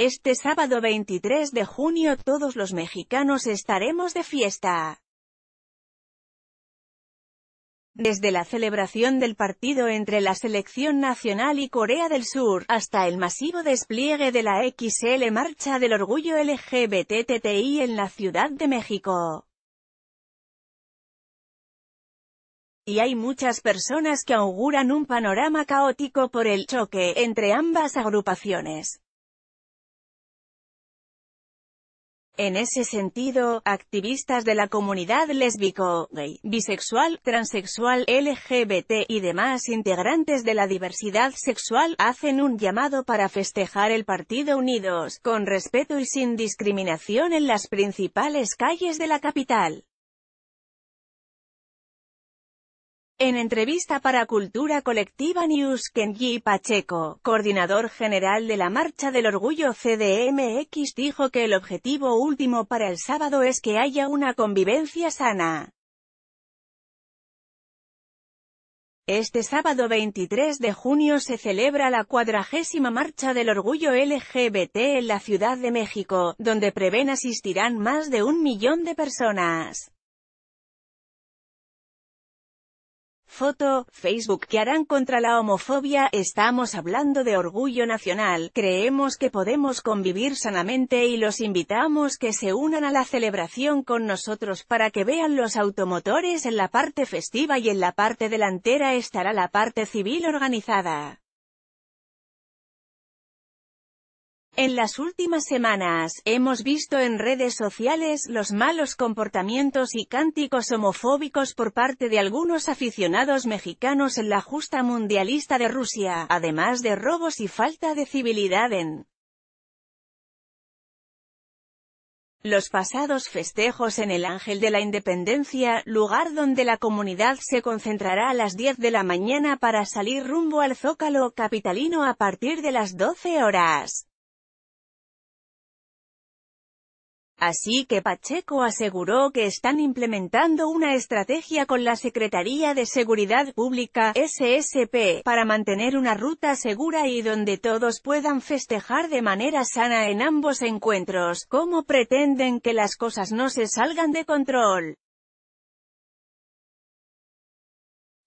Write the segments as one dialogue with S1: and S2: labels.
S1: Este sábado 23 de junio todos los mexicanos estaremos de fiesta. Desde la celebración del partido entre la Selección Nacional y Corea del Sur, hasta el masivo despliegue de la XL Marcha del Orgullo LGBTTI en la Ciudad de México. Y hay muchas personas que auguran un panorama caótico por el choque entre ambas agrupaciones. En ese sentido, activistas de la comunidad lésbico, gay, bisexual, transexual, LGBT y demás integrantes de la diversidad sexual hacen un llamado para festejar el partido unidos, con respeto y sin discriminación en las principales calles de la capital. En entrevista para Cultura Colectiva News, Kenji Pacheco, coordinador general de la Marcha del Orgullo CDMX dijo que el objetivo último para el sábado es que haya una convivencia sana. Este sábado 23 de junio se celebra la cuadragésima Marcha del Orgullo LGBT en la Ciudad de México, donde prevén asistirán más de un millón de personas. foto, Facebook que harán contra la homofobia, estamos hablando de orgullo nacional, creemos que podemos convivir sanamente y los invitamos que se unan a la celebración con nosotros para que vean los automotores en la parte festiva y en la parte delantera estará la parte civil organizada. En las últimas semanas, hemos visto en redes sociales los malos comportamientos y cánticos homofóbicos por parte de algunos aficionados mexicanos en la justa mundialista de Rusia, además de robos y falta de civilidad en Los pasados festejos en el Ángel de la Independencia, lugar donde la comunidad se concentrará a las 10 de la mañana para salir rumbo al Zócalo capitalino a partir de las 12 horas. Así que Pacheco aseguró que están implementando una estrategia con la Secretaría de Seguridad Pública, SSP, para mantener una ruta segura y donde todos puedan festejar de manera sana en ambos encuentros, ¿Cómo pretenden que las cosas no se salgan de control.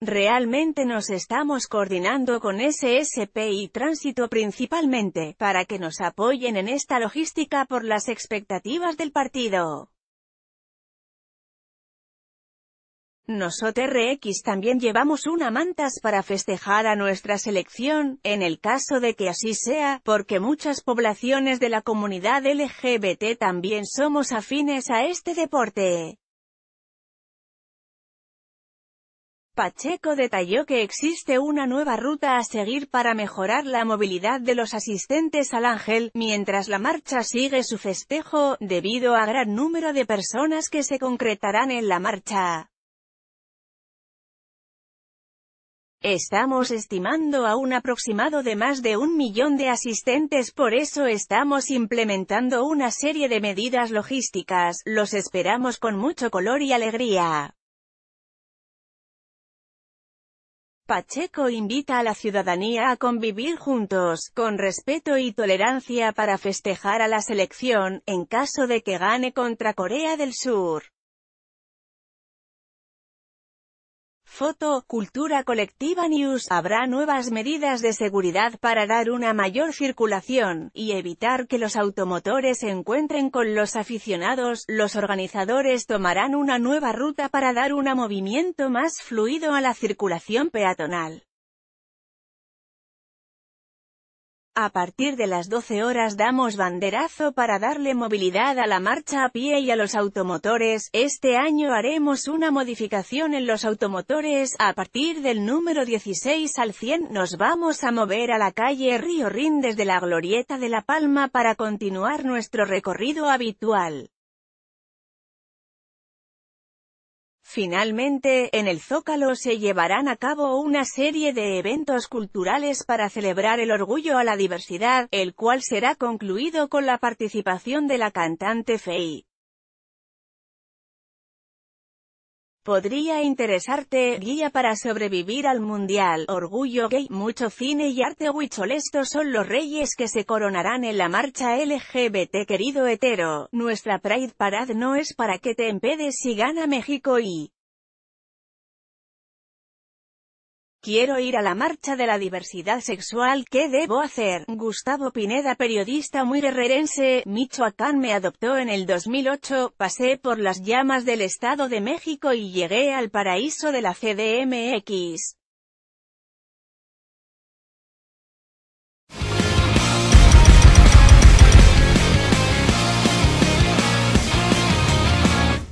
S1: Realmente nos estamos coordinando con SSP y Tránsito principalmente, para que nos apoyen en esta logística por las expectativas del partido. Nosotros RX también llevamos una mantas para festejar a nuestra selección, en el caso de que así sea, porque muchas poblaciones de la comunidad LGBT también somos afines a este deporte. Pacheco detalló que existe una nueva ruta a seguir para mejorar la movilidad de los asistentes al Ángel, mientras la marcha sigue su festejo, debido a gran número de personas que se concretarán en la marcha. Estamos estimando a un aproximado de más de un millón de asistentes por eso estamos implementando una serie de medidas logísticas, los esperamos con mucho color y alegría. Pacheco invita a la ciudadanía a convivir juntos, con respeto y tolerancia para festejar a la selección, en caso de que gane contra Corea del Sur. Foto, Cultura Colectiva News, habrá nuevas medidas de seguridad para dar una mayor circulación, y evitar que los automotores se encuentren con los aficionados, los organizadores tomarán una nueva ruta para dar un movimiento más fluido a la circulación peatonal. A partir de las 12 horas damos banderazo para darle movilidad a la marcha a pie y a los automotores. Este año haremos una modificación en los automotores. A partir del número 16 al 100 nos vamos a mover a la calle Río Rin desde la Glorieta de La Palma para continuar nuestro recorrido habitual. Finalmente, en el Zócalo se llevarán a cabo una serie de eventos culturales para celebrar el orgullo a la diversidad, el cual será concluido con la participación de la cantante Fei. Podría interesarte, guía para sobrevivir al mundial, orgullo gay, mucho cine y arte huichol son los reyes que se coronarán en la marcha LGBT querido hetero, nuestra Pride Parad no es para que te empedes si gana México y Quiero ir a la marcha de la diversidad sexual, ¿qué debo hacer? Gustavo Pineda periodista muy guerrerense, Michoacán me adoptó en el 2008, pasé por las llamas del Estado de México y llegué al paraíso de la CDMX.